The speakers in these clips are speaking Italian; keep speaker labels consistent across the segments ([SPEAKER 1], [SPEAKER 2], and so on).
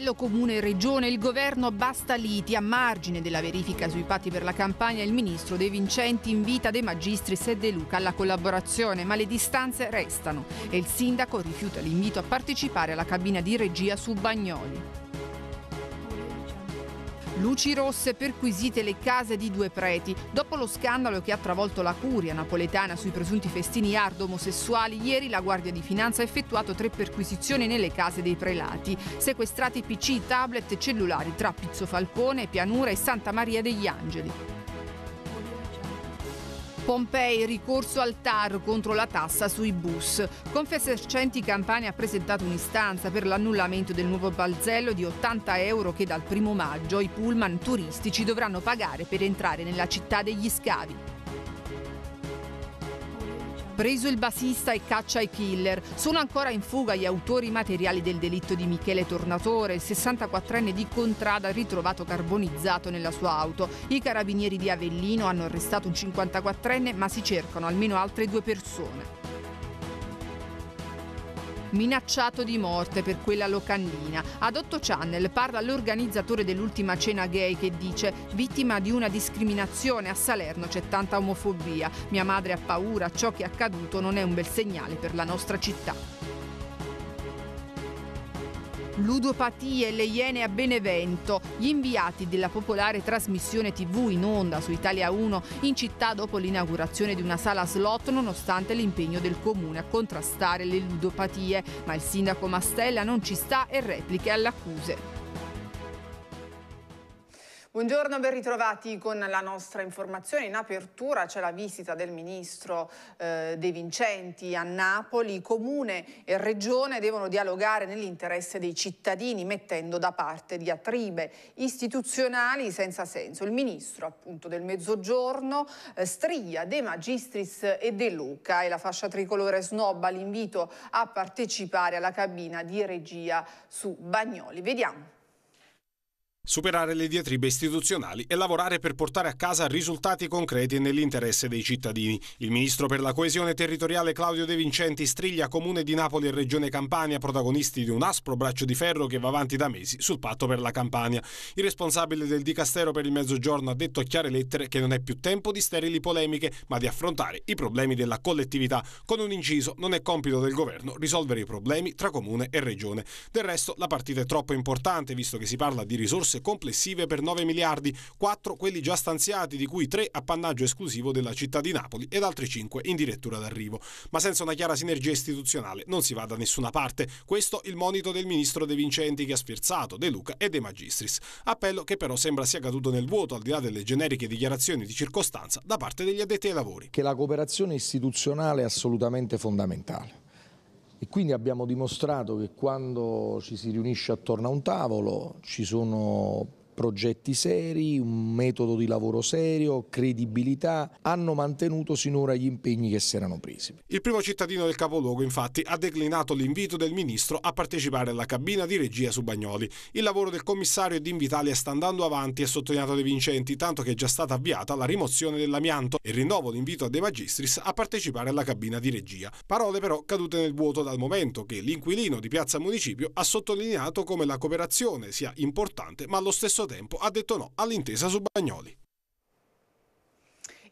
[SPEAKER 1] livello comune e regione il governo basta liti. A margine della verifica sui patti per la campagna, il ministro De Vincenti invita De Magistris e De Luca alla collaborazione, ma le distanze restano e il sindaco rifiuta l'invito a partecipare alla cabina di regia su Bagnoli. Luci rosse perquisite le case di due preti. Dopo lo scandalo che ha travolto la curia napoletana sui presunti festini hard omosessuali, ieri la Guardia di Finanza ha effettuato tre perquisizioni nelle case dei prelati. Sequestrati PC, tablet e cellulari tra Pizzo Falcone, Pianura e Santa Maria degli Angeli. Pompei ricorso al TAR contro la tassa sui bus. Confesercenti Campania ha presentato un'istanza per l'annullamento del nuovo balzello di 80 euro che dal primo maggio i pullman turistici dovranno pagare per entrare nella città degli scavi. Preso il basista e caccia i killer. Sono ancora in fuga gli autori materiali del delitto di Michele Tornatore, il 64enne di Contrada ritrovato carbonizzato nella sua auto. I carabinieri di Avellino hanno arrestato un 54enne, ma si cercano almeno altre due persone minacciato di morte per quella locandina. Ad 8 Channel parla l'organizzatore dell'ultima cena gay che dice vittima di una discriminazione a Salerno c'è tanta omofobia. Mia madre ha paura, ciò che è accaduto non è un bel segnale per la nostra città. Ludopatie e le Iene a Benevento. Gli inviati della popolare trasmissione TV in onda su Italia 1 in città dopo l'inaugurazione di una sala slot nonostante l'impegno del comune a contrastare le ludopatie, ma il sindaco Mastella non ci sta e repliche alle accuse. Buongiorno, ben ritrovati con la nostra informazione. In apertura c'è la visita del ministro eh, De Vincenti a Napoli. Comune e regione devono dialogare nell'interesse dei cittadini mettendo da parte diatribe istituzionali senza senso. Il ministro appunto del Mezzogiorno eh, stria De Magistris e De Luca e la fascia tricolore snobba l'invito a partecipare alla cabina di regia su Bagnoli. Vediamo
[SPEAKER 2] superare le diatribe istituzionali e lavorare per portare a casa risultati concreti nell'interesse dei cittadini. Il ministro per la coesione territoriale Claudio De Vincenti striglia Comune di Napoli e Regione Campania, protagonisti di un aspro braccio di ferro che va avanti da mesi sul patto per la Campania. Il responsabile del Dicastero per il Mezzogiorno ha detto a chiare lettere che non è più tempo di sterili polemiche, ma di affrontare i problemi della collettività. Con un inciso, non è compito del governo risolvere i problemi tra Comune e Regione. Del resto, la partita è troppo importante, visto che si parla di risorse complessive per 9 miliardi, 4 quelli già stanziati, di cui 3 appannaggio esclusivo della città di Napoli ed altri 5 in direttura d'arrivo. Ma senza una chiara sinergia istituzionale non si va da nessuna parte. Questo il monito del ministro De Vincenti che ha sferzato De Luca e De Magistris. Appello che però sembra sia caduto nel vuoto al di là delle generiche dichiarazioni di circostanza da
[SPEAKER 3] parte degli addetti ai lavori. Che la cooperazione istituzionale è assolutamente fondamentale e quindi abbiamo dimostrato che quando ci si riunisce attorno a un tavolo ci sono progetti seri, un metodo di lavoro serio, credibilità, hanno mantenuto sinora gli impegni che si erano presi.
[SPEAKER 2] Il primo cittadino del capoluogo infatti ha declinato l'invito del ministro a partecipare alla cabina di regia su Bagnoli. Il lavoro del commissario e di Invitalia sta andando avanti, ha sottolineato De Vincenti, tanto che è già stata avviata la rimozione dell'amianto e rinnovo l'invito a De Magistris a partecipare alla cabina di regia. Parole però cadute nel vuoto dal momento che l'inquilino di Piazza Municipio ha sottolineato come la cooperazione sia importante ma allo stesso tempo tempo ha detto no all'intesa su Bagnoli.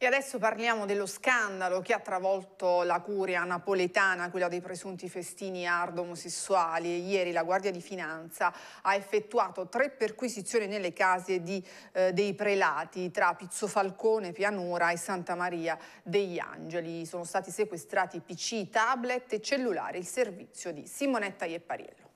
[SPEAKER 1] E adesso parliamo dello scandalo che ha travolto la curia napoletana, quella dei presunti festini ardo omosessuali. Ieri la Guardia di Finanza ha effettuato tre perquisizioni nelle case di, eh, dei prelati tra Pizzo Falcone, Pianura e Santa Maria degli Angeli. Sono stati sequestrati PC, tablet e cellulare, il servizio di Simonetta Iepariello.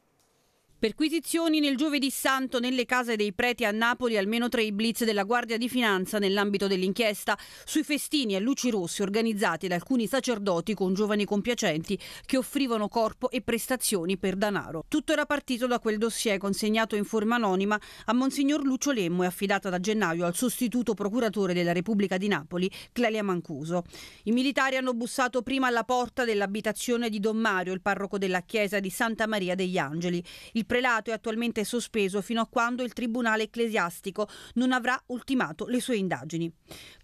[SPEAKER 4] Perquisizioni nel giovedì santo nelle case dei preti a Napoli, almeno tre i blitz della Guardia di Finanza nell'ambito dell'inchiesta sui festini a luci rosse organizzati da alcuni sacerdoti con giovani compiacenti che offrivano corpo e prestazioni per danaro. Tutto era partito da quel dossier consegnato in forma anonima a Monsignor Lucio Lemmo e affidato da gennaio al sostituto procuratore della Repubblica di Napoli, Clelia Mancuso. I militari hanno bussato prima alla porta dell'abitazione di Don Mario, il parroco della chiesa di Santa Maria degli Angeli. Il prelato è attualmente sospeso fino a quando il Tribunale ecclesiastico non avrà ultimato le sue indagini.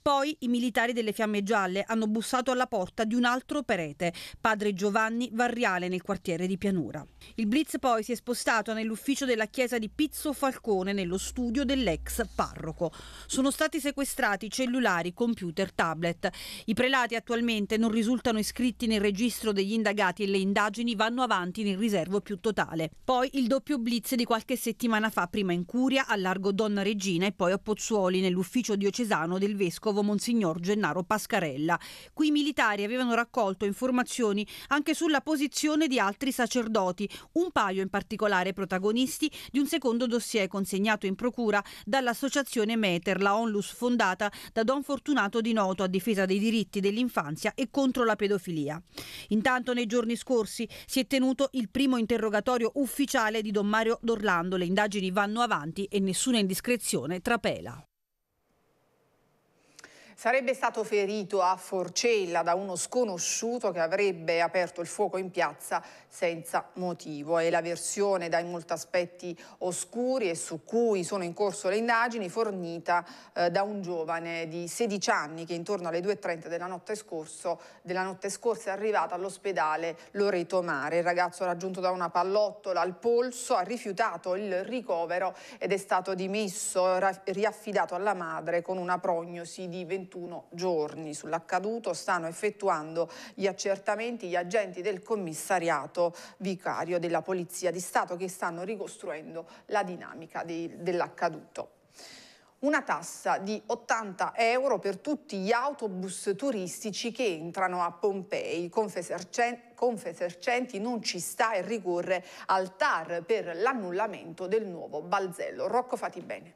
[SPEAKER 4] Poi i militari delle Fiamme Gialle hanno bussato alla porta di un altro perete, padre Giovanni Varriale nel quartiere di Pianura. Il blitz poi si è spostato nell'ufficio della chiesa di Pizzo Falcone nello studio dell'ex parroco. Sono stati sequestrati cellulari, computer, tablet. I prelati attualmente non risultano iscritti nel registro degli indagati e le indagini vanno avanti nel riservo più totale. Poi il doppio blitz di qualche settimana fa, prima in Curia, a largo Donna Regina e poi a Pozzuoli nell'ufficio diocesano del vescovo vescovo Monsignor Gennaro Pascarella. Qui i militari avevano raccolto informazioni anche sulla posizione di altri sacerdoti, un paio in particolare protagonisti di un secondo dossier consegnato in procura dall'associazione Meter, la Onlus fondata da Don Fortunato di Noto a difesa dei diritti dell'infanzia e contro la pedofilia. Intanto nei giorni scorsi si è tenuto il primo interrogatorio ufficiale di Don Mario D'Orlando. Le indagini vanno avanti e nessuna indiscrezione trapela
[SPEAKER 1] sarebbe stato ferito a Forcella da uno sconosciuto che avrebbe aperto il fuoco in piazza senza motivo. È la versione dai molti aspetti oscuri e su cui sono in corso le indagini fornita eh, da un giovane di 16 anni che intorno alle 2.30 della notte, scorso, della notte scorsa è arrivato all'ospedale Loreto Mare. Il ragazzo raggiunto da una pallottola al polso ha rifiutato il ricovero ed è stato dimesso, riaffidato alla madre con una prognosi di 20 21 giorni. Sull'accaduto stanno effettuando gli accertamenti gli agenti del commissariato vicario della Polizia di Stato che stanno ricostruendo la dinamica dell'accaduto una tassa di 80 euro per tutti gli autobus turistici che entrano a Pompei. Confesercenti, non ci sta e ricorre al TAR per l'annullamento del nuovo balzello. Rocco fati bene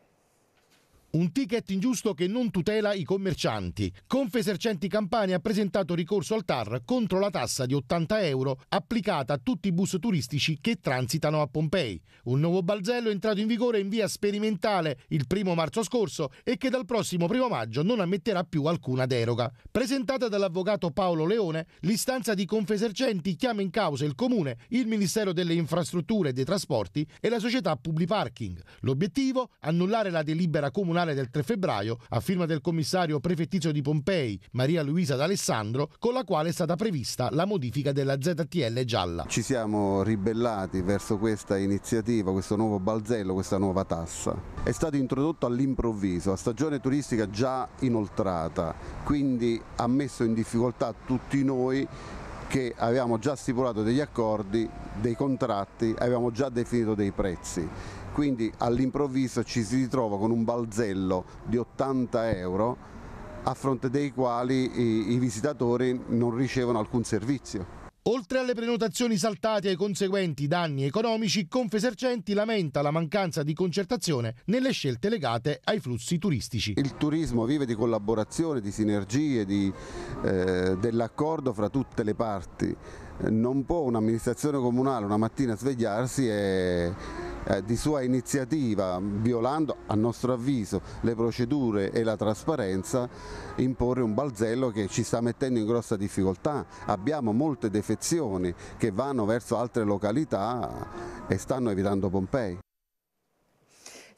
[SPEAKER 5] un ticket ingiusto che non tutela i commercianti. Confesercenti Campania ha presentato ricorso al TAR contro la tassa di 80 euro applicata a tutti i bus turistici che transitano a Pompei. Un nuovo balzello è entrato in vigore in via sperimentale il primo marzo scorso e che dal prossimo primo maggio non ammetterà più alcuna deroga. Presentata dall'avvocato Paolo Leone, l'istanza di Confesercenti chiama in causa il Comune, il Ministero delle Infrastrutture e dei Trasporti e la società Publi Parking. L'obiettivo? Annullare la delibera comunale tribunale del 3 febbraio a firma del commissario prefettizio di Pompei Maria Luisa D'Alessandro con la quale è stata prevista la modifica della ZTL gialla. Ci siamo ribellati verso questa iniziativa, questo nuovo balzello, questa nuova tassa. È stato introdotto all'improvviso, a stagione turistica già inoltrata, quindi ha messo in difficoltà tutti noi che avevamo già stipulato degli accordi, dei contratti, avevamo già definito dei prezzi quindi all'improvviso ci si ritrova con un balzello di 80 euro a fronte dei quali i, i visitatori non ricevono alcun servizio. Oltre alle prenotazioni saltate e ai conseguenti danni economici, Confesercenti lamenta la mancanza di concertazione nelle scelte legate ai flussi turistici. Il turismo vive di collaborazione, di sinergie, di, eh, dell'accordo fra tutte le parti. Non può un'amministrazione comunale una mattina svegliarsi e eh, di sua iniziativa, violando a nostro avviso le procedure e la trasparenza, imporre un balzello che ci sta mettendo in grossa difficoltà. Abbiamo molte defezioni che vanno verso altre località e stanno evitando Pompei.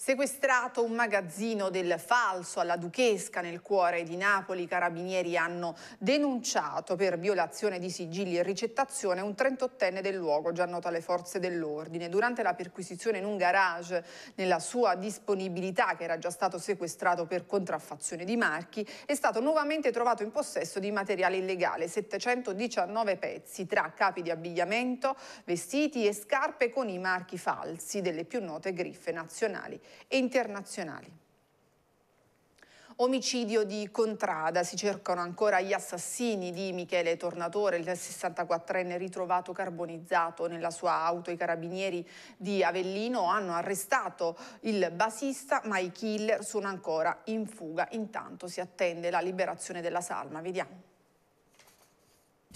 [SPEAKER 1] Sequestrato un magazzino del falso alla Duchesca nel cuore di Napoli, i carabinieri hanno denunciato per violazione di sigilli e ricettazione un 38enne del luogo, già noto alle forze dell'ordine. Durante la perquisizione in un garage, nella sua disponibilità, che era già stato sequestrato per contraffazione di marchi, è stato nuovamente trovato in possesso di materiale illegale, 719 pezzi tra capi di abbigliamento, vestiti e scarpe con i marchi falsi delle più note griffe nazionali e internazionali. Omicidio di Contrada, si cercano ancora gli assassini di Michele Tornatore, il 64enne ritrovato carbonizzato nella sua auto. I carabinieri di Avellino hanno arrestato il basista, ma i killer sono ancora in fuga. Intanto si attende la liberazione della salma. Vediamo.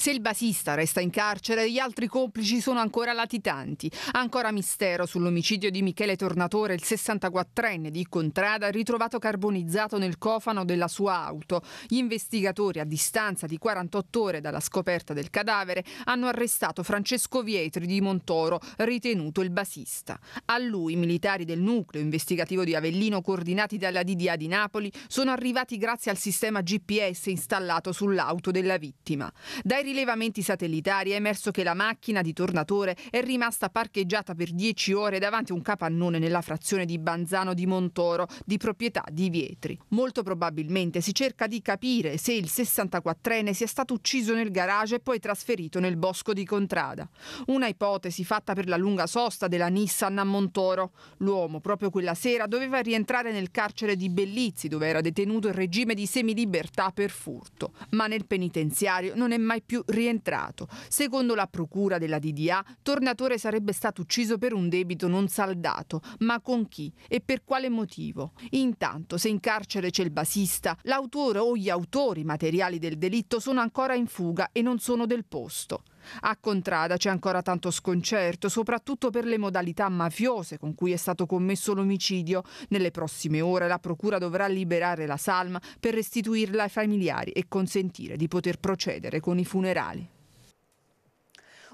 [SPEAKER 1] Se il basista resta in carcere, gli altri complici sono ancora latitanti. Ancora mistero sull'omicidio di Michele Tornatore, il 64enne di Contrada, ritrovato carbonizzato nel cofano della sua auto. Gli investigatori, a distanza di 48 ore dalla scoperta del cadavere, hanno arrestato Francesco Vietri di Montoro, ritenuto il basista. A lui, militari del nucleo investigativo di Avellino, coordinati dalla DDA di Napoli, sono arrivati grazie al sistema GPS installato sull'auto della vittima. Dai rilevamenti satellitari è emerso che la macchina di Tornatore è rimasta parcheggiata per 10 ore davanti a un capannone nella frazione di Banzano di Montoro, di proprietà di Vietri. Molto probabilmente si cerca di capire se il 64enne sia stato ucciso nel garage e poi trasferito nel bosco di Contrada. Una ipotesi fatta per la lunga sosta della Nissan a Montoro. L'uomo proprio quella sera doveva rientrare nel carcere di Bellizzi dove era detenuto in regime di semilibertà per furto. Ma nel penitenziario non è mai più più rientrato. Secondo la procura della DDA, Tornatore sarebbe stato ucciso per un debito non saldato, ma con chi e per quale motivo. Intanto, se in carcere c'è il basista, l'autore o gli autori materiali del delitto sono ancora in fuga e non sono del posto. A Contrada c'è ancora tanto sconcerto, soprattutto per le modalità mafiose con cui è stato commesso l'omicidio. Nelle prossime ore la Procura dovrà liberare la salma per restituirla ai familiari e consentire di poter procedere con i funerali.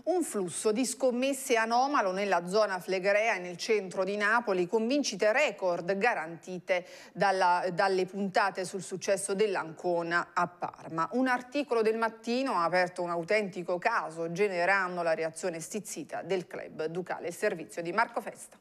[SPEAKER 1] Un flusso di scommesse anomalo nella zona flegrea e nel centro di Napoli con vincite record garantite dalla, dalle puntate sul successo dell'Ancona a Parma. Un articolo del mattino ha aperto un autentico caso generando la reazione stizzita del club Ducale. servizio di Marco Festa.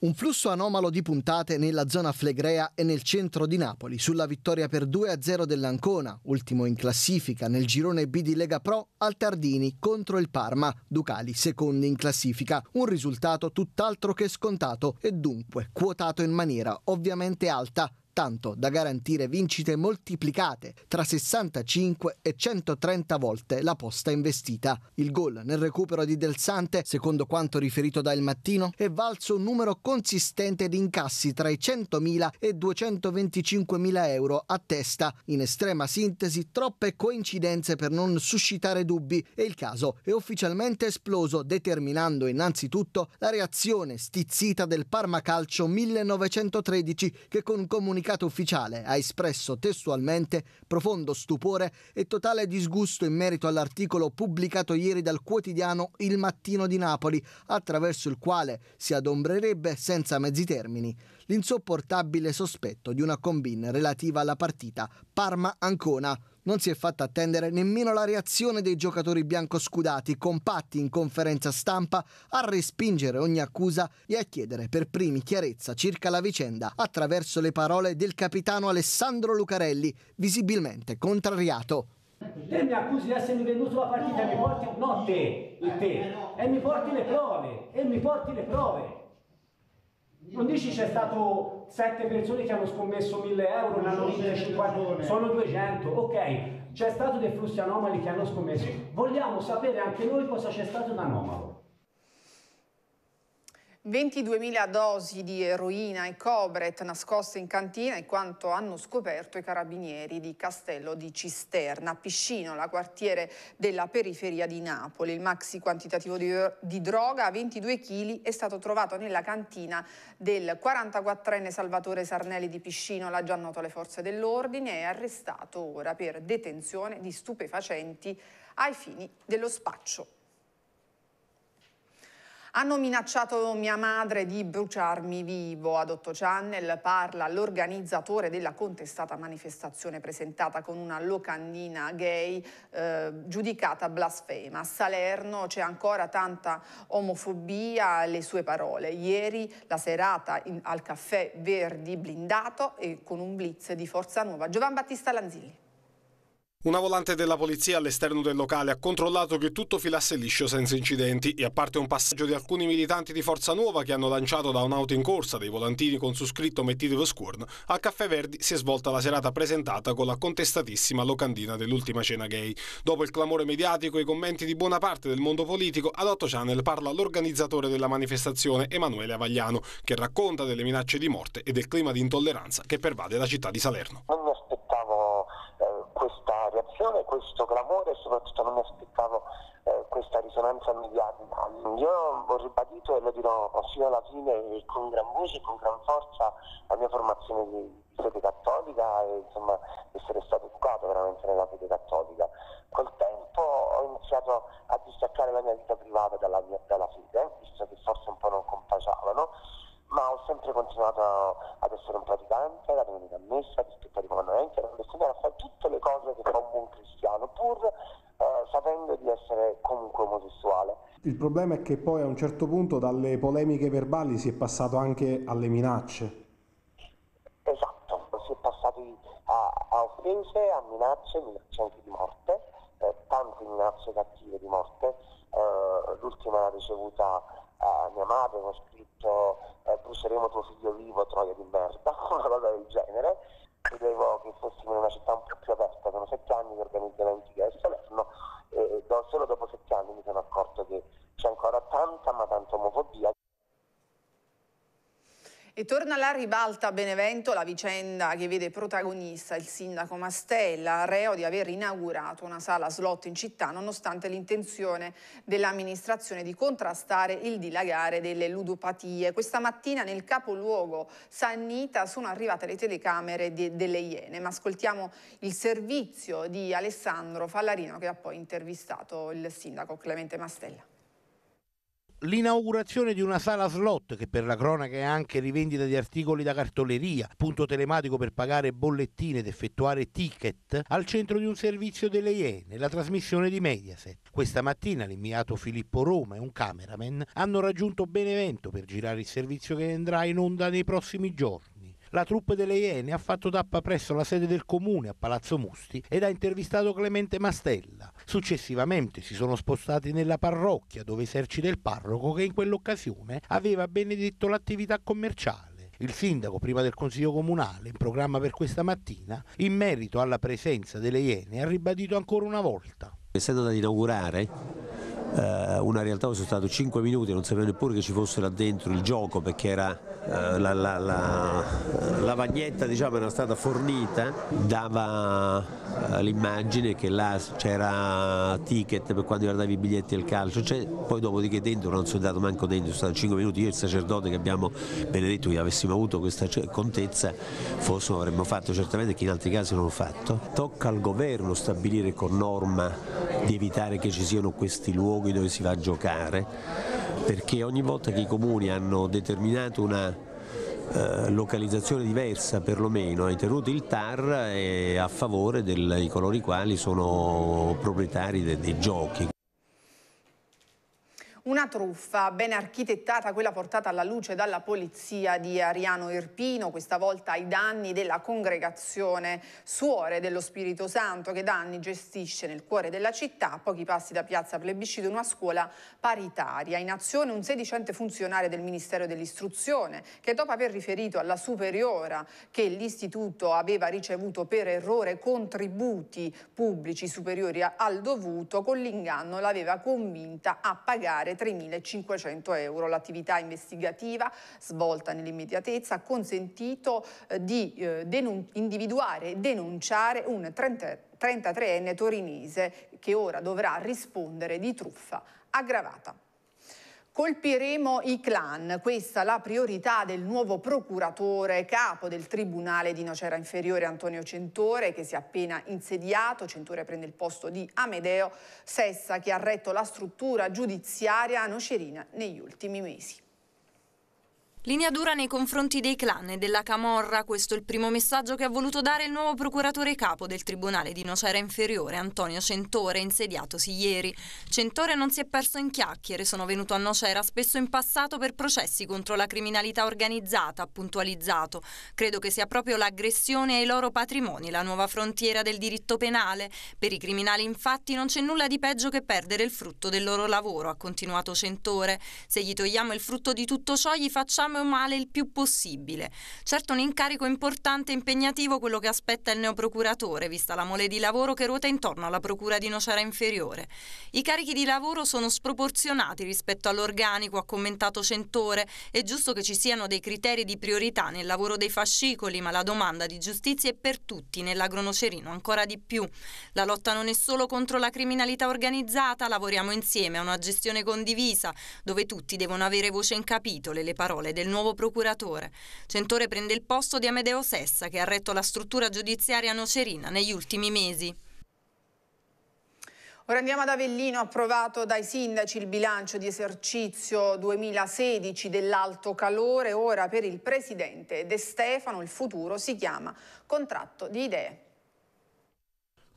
[SPEAKER 6] Un flusso anomalo di puntate nella zona flegrea e nel centro di Napoli, sulla vittoria per 2-0 dell'Ancona, ultimo in classifica nel girone B di Lega Pro, al Tardini contro il Parma, Ducali secondi in classifica, un risultato tutt'altro che scontato e dunque quotato in maniera ovviamente alta tanto da garantire vincite moltiplicate tra 65 e 130 volte la posta investita. Il gol nel recupero di Del Sante, secondo quanto riferito da Il Mattino, è valso un numero consistente di incassi tra i 100.000 e 225.000 euro a testa. In estrema sintesi, troppe coincidenze per non suscitare dubbi e il caso è ufficialmente esploso, determinando innanzitutto la reazione stizzita del Parma Calcio 1913 che con comunicazione comunicato ufficiale ha espresso testualmente profondo stupore e totale disgusto in merito all'articolo pubblicato ieri dal quotidiano Il Mattino di Napoli, attraverso il quale si adombrerebbe senza mezzi termini l'insopportabile sospetto di una combine relativa alla partita Parma-Ancona non si è fatta attendere nemmeno la reazione dei giocatori biancoscudati, compatti in conferenza stampa, a respingere ogni accusa e a chiedere per primi chiarezza circa la vicenda attraverso le parole del capitano Alessandro Lucarelli, visibilmente contrariato.
[SPEAKER 7] Te mi accusi di essere venuto la partita, mi porti, no te, te, e mi porti le prove, e mi porti le prove. Non dici c'è
[SPEAKER 3] stato 7 persone che hanno scommesso 1000 euro, ne hanno vinto 50, sono 200,
[SPEAKER 1] ok, c'è stato dei flussi anomali che hanno scommesso. Vogliamo sapere anche noi cosa c'è stato in anomalo. 22.000 dosi di eroina e cobret nascoste in cantina e quanto hanno scoperto i carabinieri di Castello di Cisterna, Piscino, la quartiere della periferia di Napoli. Il maxi quantitativo di, di droga 22 kg è stato trovato nella cantina del 44enne Salvatore Sarnelli di Piscino, l'ha già noto alle forze dell'ordine, è arrestato ora per detenzione di stupefacenti ai fini dello spaccio. Hanno minacciato mia madre di bruciarmi vivo. Ad Otto Channel parla l'organizzatore della contestata manifestazione presentata con una locandina gay eh, giudicata blasfema. A Salerno c'è ancora tanta omofobia, le sue parole. Ieri la serata in, al caffè Verdi blindato e con un blitz di Forza Nuova. Giovan Battista Lanzilli.
[SPEAKER 2] Una volante della polizia all'esterno del locale ha controllato che tutto filasse liscio senza incidenti e a parte un passaggio di alcuni militanti di Forza Nuova che hanno lanciato da un'auto in corsa dei volantini con su scritto Mettite lo squorn, al Caffè Verdi si è svolta la serata presentata con la contestatissima locandina dell'ultima cena gay. Dopo il clamore mediatico e i commenti di buona parte del mondo politico, ad 8 Channel parla l'organizzatore della manifestazione Emanuele Avagliano, che racconta delle minacce di morte e del clima di intolleranza che pervade la città di Salerno.
[SPEAKER 8] Non mi aspettavo eh questa reazione, questo clamore e soprattutto non mi aspettavo eh, questa risonanza mediatica. Io ho ribadito e lo dirò fino alla fine con gran voce, con gran forza la mia formazione di fede cattolica e insomma essere stato educato veramente nella fede cattolica. Col tempo ho iniziato a distaccare la mia vita privata dalla, mia, dalla fede, eh, visto che forse un po' non compagiavano ma ho sempre continuato ad essere un praticante, la domenica a messa, a rispettare i comandamenti, ad insegnare a fare tutte le cose che fa un buon cristiano, pur eh, sapendo di essere comunque omosessuale. Il
[SPEAKER 2] problema è che poi a un certo punto dalle polemiche verbali si è passato anche alle minacce.
[SPEAKER 8] Esatto, si è passati a, a offese, a minacce, minacce anche di morte, eh, tante minacce cattive di morte. Eh, l'ultima l'ha ricevuta eh, mia madre hanno scritto eh, bruceremo tuo figlio vivo, troia di merda, una cosa del genere. Credevo che fossimo in una città un po' più aperta, sono sette anni che organizzo eventi del Salerno e solo dopo sette anni mi sono accorto che c'è ancora tanta ma tanta omofobia
[SPEAKER 1] e torna alla ribalta a Benevento la vicenda che vede protagonista il sindaco Mastella, reo di aver inaugurato una sala slot in città nonostante l'intenzione dell'amministrazione di contrastare il dilagare delle ludopatie. Questa mattina nel capoluogo Sannita sono arrivate le telecamere de delle Iene, ma ascoltiamo il servizio di Alessandro Fallarino che ha poi intervistato il sindaco Clemente Mastella
[SPEAKER 5] l'inaugurazione di una sala slot che per la cronaca è anche rivendita di articoli da cartoleria, punto telematico per pagare bollettine ed effettuare ticket al centro
[SPEAKER 2] di un servizio delle IE nella trasmissione di Mediaset. Questa mattina l'inviato Filippo Roma e un cameraman hanno raggiunto Benevento per girare il servizio che andrà in onda nei prossimi giorni. La troupe delle Iene ha fatto tappa presso la sede del comune a Palazzo Musti ed ha intervistato Clemente Mastella. Successivamente si sono spostati nella parrocchia dove esercita il parroco che in quell'occasione aveva benedetto l'attività commerciale il sindaco prima del Consiglio Comunale, in programma per questa mattina, in merito alla presenza delle Iene,
[SPEAKER 5] ha ribadito ancora una volta.
[SPEAKER 8] È stato da inaugurare eh, una realtà dove sono stato 5 minuti, non sapevo neppure che ci fosse là dentro il gioco perché era eh, la, la, la, la, vagnetta diciamo, era stata fornita, dava eh, l'immagine che là c'era ticket per quanto riguardava i biglietti del calcio, cioè, poi dopodiché dentro non sono andato manco dentro, sono stati 5 minuti, io e il sacerdote che abbiamo benedetto che avessimo avuto questa contezza forse lo avremmo fatto certamente che in altri casi non l'ho fatto. Tocca al governo stabilire con norma di evitare che ci siano questi luoghi dove si va a giocare perché ogni volta che i comuni hanno determinato una eh, localizzazione diversa perlomeno, hai tenuto il TAR eh, a favore dei coloro i quali sono proprietari dei giochi.
[SPEAKER 1] Una truffa ben architettata, quella portata alla luce dalla polizia di Ariano Irpino, questa volta ai danni della congregazione Suore dello Spirito Santo che da anni gestisce nel cuore della città, a pochi passi da Piazza Plebiscito, una scuola paritaria. In azione un sedicente funzionario del Ministero dell'Istruzione che dopo aver riferito alla superiora che l'istituto aveva ricevuto per errore contributi pubblici superiori al dovuto, con l'inganno l'aveva convinta a pagare 3.500 euro. L'attività investigativa svolta nell'immediatezza ha consentito eh, di eh, individuare e denunciare un 30 33enne torinese che ora dovrà rispondere di truffa aggravata. Colpiremo i clan, questa la priorità del nuovo procuratore capo del Tribunale di Nocera Inferiore Antonio Centore che si è appena insediato, Centore prende il posto di Amedeo Sessa che ha retto la struttura giudiziaria
[SPEAKER 9] nocerina negli ultimi mesi. Linea dura nei confronti dei clan e della camorra, questo è il primo messaggio che ha voluto dare il nuovo procuratore capo del Tribunale di Nocera Inferiore, Antonio Centore, insediatosi ieri. Centore non si è perso in chiacchiere, sono venuto a Nocera spesso in passato per processi contro la criminalità organizzata, ha puntualizzato. Credo che sia proprio l'aggressione ai loro patrimoni la nuova frontiera del diritto penale. Per i criminali infatti non c'è nulla di peggio che perdere il frutto del loro lavoro, ha continuato Centore. Se gli togliamo il frutto di tutto ciò gli facciamo bene male il più possibile. Certo un incarico importante e impegnativo quello che aspetta il neoprocuratore, vista la mole di lavoro che ruota intorno alla procura di Nocera Inferiore. I carichi di lavoro sono sproporzionati rispetto all'organico, ha commentato Centore, è giusto che ci siano dei criteri di priorità nel lavoro dei fascicoli, ma la domanda di giustizia è per tutti, nell'agronocerino ancora di più. La lotta non è solo contro la criminalità organizzata, lavoriamo insieme a una gestione condivisa, dove tutti devono avere voce in capitole, le parole del il nuovo procuratore. Centore prende il posto di Amedeo Sessa, che ha retto la struttura giudiziaria nocerina negli ultimi mesi.
[SPEAKER 1] Ora andiamo ad Avellino, approvato dai sindaci il bilancio di esercizio 2016 dell'alto calore, ora per il presidente De Stefano il futuro si chiama contratto di idee.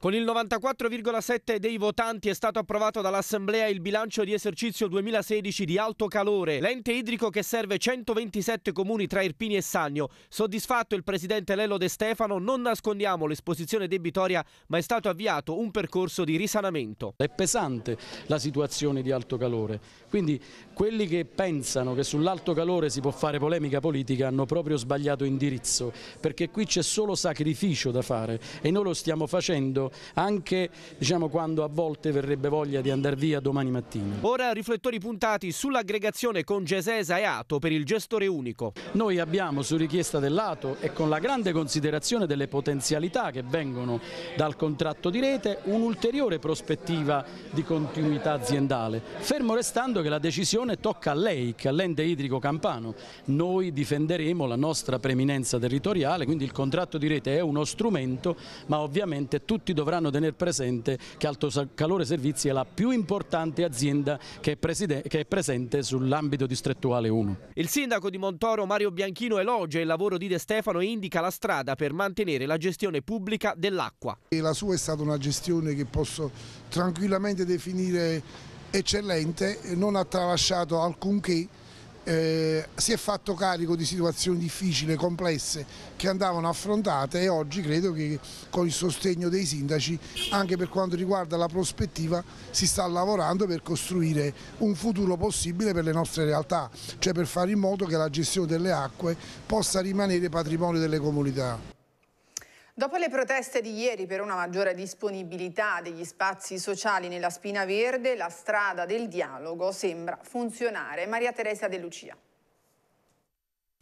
[SPEAKER 3] Con il 94,7 dei votanti è stato approvato dall'Assemblea il bilancio di esercizio 2016 di alto calore, l'ente idrico che serve 127 comuni tra Irpini e Sannio. Soddisfatto il presidente Lello De Stefano, non nascondiamo l'esposizione debitoria, ma è stato avviato un percorso di risanamento. È pesante la situazione di alto calore, quindi quelli che pensano che sull'alto calore si può fare polemica politica hanno proprio sbagliato indirizzo, perché qui c'è solo sacrificio da fare e noi lo stiamo facendo anche diciamo, quando a volte verrebbe voglia di andare via domani mattina. Ora riflettori puntati sull'aggregazione con Gesesa e Ato per il gestore unico. Noi abbiamo su richiesta dell'Ato e con la grande considerazione delle potenzialità che vengono dal contratto di rete un'ulteriore prospettiva di continuità aziendale, fermo restando che la decisione tocca a lei, che all'ente idrico campano. Noi difenderemo la nostra preminenza territoriale, quindi il contratto di rete è uno strumento, ma ovviamente tutti dobbiamo dovranno tenere presente che Altocalore Servizi è la più importante azienda che è, che è presente sull'ambito distrettuale 1. Il sindaco di Montoro Mario Bianchino elogia il lavoro di De Stefano e indica la strada per mantenere la gestione pubblica dell'acqua.
[SPEAKER 5] La sua è stata una gestione che posso tranquillamente definire eccellente, non ha tralasciato alcunché eh, si è fatto carico di situazioni difficili, complesse che andavano affrontate e oggi credo che con il sostegno dei sindaci anche per quanto riguarda la prospettiva si sta lavorando per costruire un futuro possibile per le nostre realtà, cioè per fare in modo che la gestione delle acque possa rimanere patrimonio delle comunità.
[SPEAKER 1] Dopo le proteste di ieri per una maggiore disponibilità degli spazi sociali nella Spina Verde, la strada del dialogo sembra funzionare. Maria Teresa De Lucia.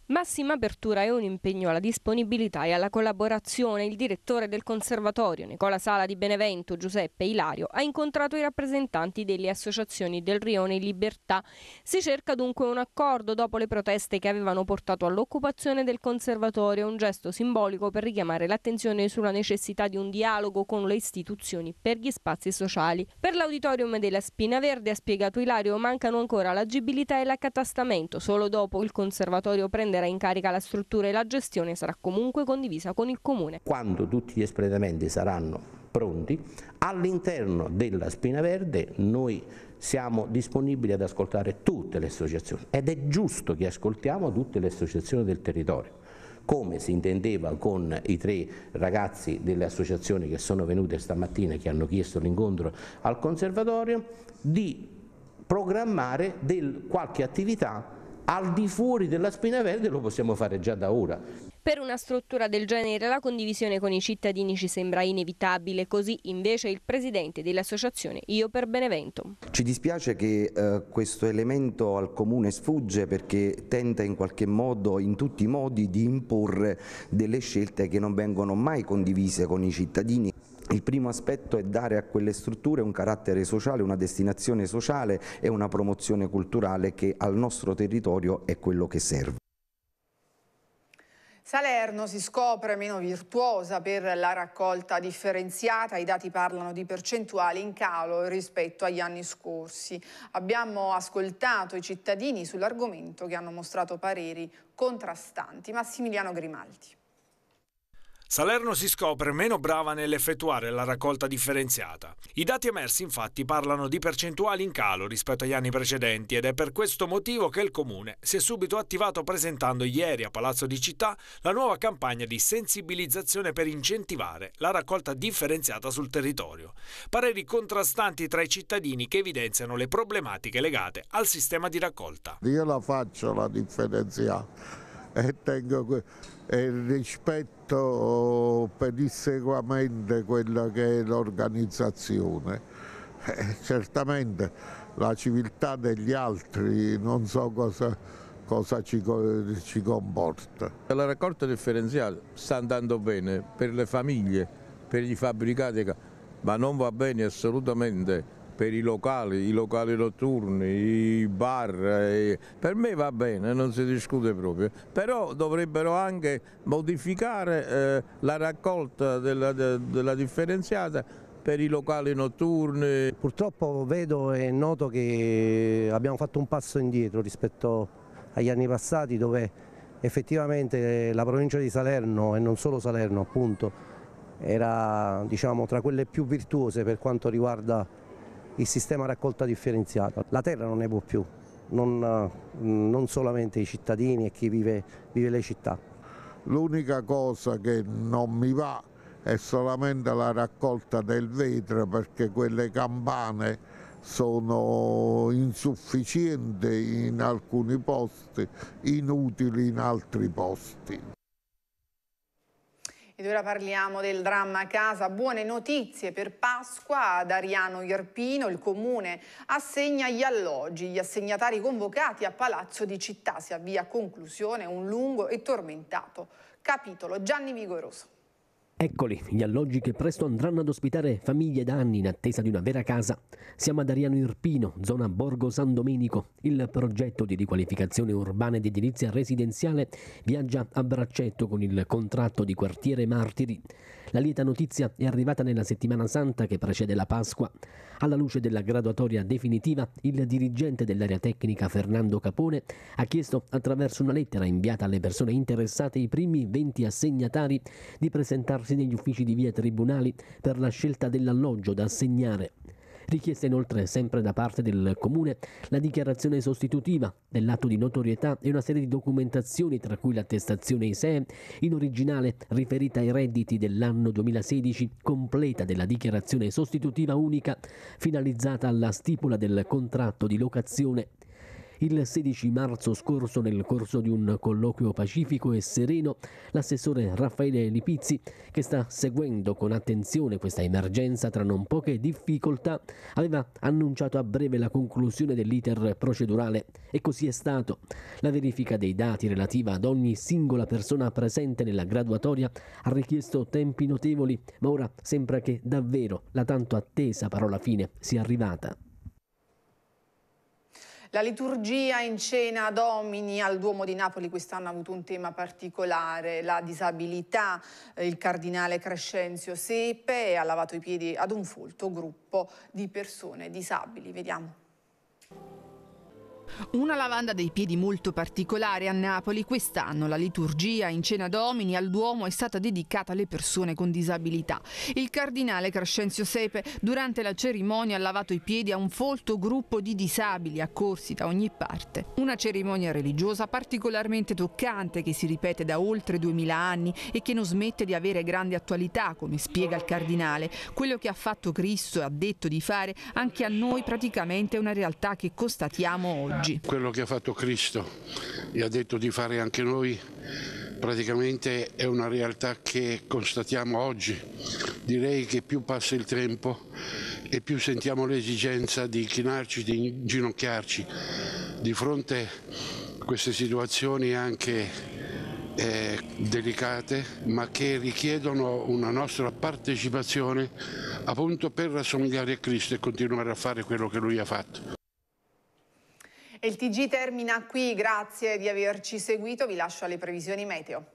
[SPEAKER 10] Massima apertura e un impegno alla disponibilità e alla collaborazione. Il direttore del conservatorio, Nicola Sala di Benevento, Giuseppe Ilario, ha incontrato i rappresentanti delle associazioni del Rione Libertà. Si cerca dunque un accordo dopo le proteste che avevano portato all'occupazione del conservatorio, un gesto simbolico per richiamare l'attenzione sulla necessità di un dialogo con le istituzioni per gli spazi sociali. Per l'auditorium della Spina Verde, ha spiegato Ilario, mancano ancora l'agibilità e l'accatastamento. Solo dopo il conservatorio prende prenderà in carica la struttura e la gestione sarà comunque condivisa con il Comune.
[SPEAKER 5] Quando tutti gli espletamenti saranno pronti, all'interno della Spina Verde noi siamo disponibili ad ascoltare tutte le associazioni ed è giusto che ascoltiamo tutte le associazioni del territorio come si intendeva con i tre ragazzi delle associazioni che sono venute stamattina e che hanno chiesto l'incontro al conservatorio, di programmare del, qualche attività al di fuori della spina verde lo possiamo fare già da ora.
[SPEAKER 10] Per una struttura del genere la condivisione con i cittadini ci sembra inevitabile, così invece il presidente dell'associazione Io per Benevento.
[SPEAKER 6] Ci dispiace che eh, questo elemento al comune sfugge perché tenta in qualche modo, in tutti i modi, di imporre delle scelte che non vengono mai condivise con i cittadini. Il primo aspetto è dare a quelle strutture un carattere sociale, una destinazione sociale e una promozione culturale che al nostro territorio è quello che serve.
[SPEAKER 1] Salerno si scopre meno virtuosa per la raccolta differenziata, i dati parlano di percentuali in calo rispetto agli anni scorsi. Abbiamo ascoltato i cittadini sull'argomento che hanno mostrato pareri contrastanti. Massimiliano Grimaldi.
[SPEAKER 2] Salerno si scopre meno brava nell'effettuare la raccolta differenziata. I dati emersi infatti parlano di percentuali in calo rispetto agli anni precedenti ed è per questo motivo che il Comune si è subito attivato presentando ieri a Palazzo di Città la nuova campagna di sensibilizzazione per incentivare la raccolta differenziata sul territorio. Pareri contrastanti tra i cittadini che evidenziano le problematiche legate al sistema di raccolta.
[SPEAKER 5] Io la faccio la differenziata e, tengo, e rispetto fatto pedissequamente quella che è l'organizzazione. Eh, certamente la civiltà degli altri non so cosa, cosa ci, ci comporta.
[SPEAKER 8] La raccolta differenziale sta andando bene per le famiglie, per i fabbricati, ma non va bene assolutamente per i locali, i locali notturni, i bar, eh, per me va bene, non si discute proprio, però dovrebbero anche modificare eh, la raccolta della, della differenziata per i locali notturni. Purtroppo vedo e noto che abbiamo fatto un passo indietro rispetto agli anni passati dove effettivamente la provincia di Salerno e non solo Salerno appunto era diciamo, tra quelle più virtuose per quanto riguarda il sistema raccolta differenziata. La terra non ne può più, non, eh, non solamente i cittadini e chi vive, vive le città.
[SPEAKER 5] L'unica cosa che non mi va è solamente la raccolta del vetro perché quelle campane sono insufficienti in alcuni posti, inutili in altri posti.
[SPEAKER 1] Ed ora parliamo del dramma a casa. Buone notizie per Pasqua ad Ariano Ierpino. Il comune assegna gli alloggi. Gli assegnatari convocati a Palazzo di Città si avvia a conclusione un lungo e tormentato capitolo. Gianni Vigoroso.
[SPEAKER 7] Eccoli gli alloggi che presto andranno ad ospitare famiglie da anni in attesa di una vera casa. Siamo ad Ariano Irpino, zona Borgo San Domenico. Il progetto di riqualificazione urbana ed edilizia residenziale viaggia a braccetto con il contratto di quartiere Martiri. La lieta notizia è arrivata nella settimana santa che precede la Pasqua. Alla luce della graduatoria definitiva, il dirigente dell'area tecnica Fernando Capone ha chiesto attraverso una lettera inviata alle persone interessate i primi 20 assegnatari di presentarsi negli uffici di via Tribunali per la scelta dell'alloggio da assegnare. Richiesta inoltre, sempre da parte del Comune, la dichiarazione sostitutiva dell'atto di notorietà e una serie di documentazioni, tra cui l'attestazione ISEE, in originale riferita ai redditi dell'anno 2016, completa della dichiarazione sostitutiva unica, finalizzata alla stipula del contratto di locazione il 16 marzo scorso, nel corso di un colloquio pacifico e sereno, l'assessore Raffaele Lipizzi, che sta seguendo con attenzione questa emergenza tra non poche difficoltà, aveva annunciato a breve la conclusione dell'iter procedurale e così è stato. La verifica dei dati relativa ad ogni singola persona presente nella graduatoria ha richiesto tempi notevoli, ma ora sembra che davvero la tanto attesa parola fine sia arrivata.
[SPEAKER 1] La liturgia in cena a domini al Duomo di Napoli quest'anno ha avuto un tema particolare, la disabilità. Il cardinale Crescenzio Sepe ha lavato i piedi ad un folto gruppo di persone disabili. Vediamo. Una lavanda dei piedi molto particolare a Napoli. Quest'anno la liturgia in cena domini al Duomo è stata dedicata alle persone con disabilità. Il cardinale Crescenzio Sepe durante la cerimonia ha lavato i piedi a un folto gruppo di disabili accorsi da ogni parte. Una cerimonia religiosa particolarmente toccante che si ripete da oltre duemila anni e che non smette di avere grande attualità, come spiega il cardinale. Quello che ha fatto Cristo e ha detto di fare anche a noi praticamente è una realtà che constatiamo oggi oggi.
[SPEAKER 5] Quello che ha fatto Cristo e ha detto di fare anche noi praticamente è una realtà che constatiamo oggi. Direi che più passa il tempo e più sentiamo l'esigenza di chinarci, di inginocchiarci di fronte a queste situazioni anche eh, delicate ma che richiedono una nostra partecipazione appunto per rassomigliare a Cristo e continuare a fare quello che Lui ha fatto.
[SPEAKER 1] E il TG termina qui, grazie di averci seguito, vi lascio alle previsioni meteo.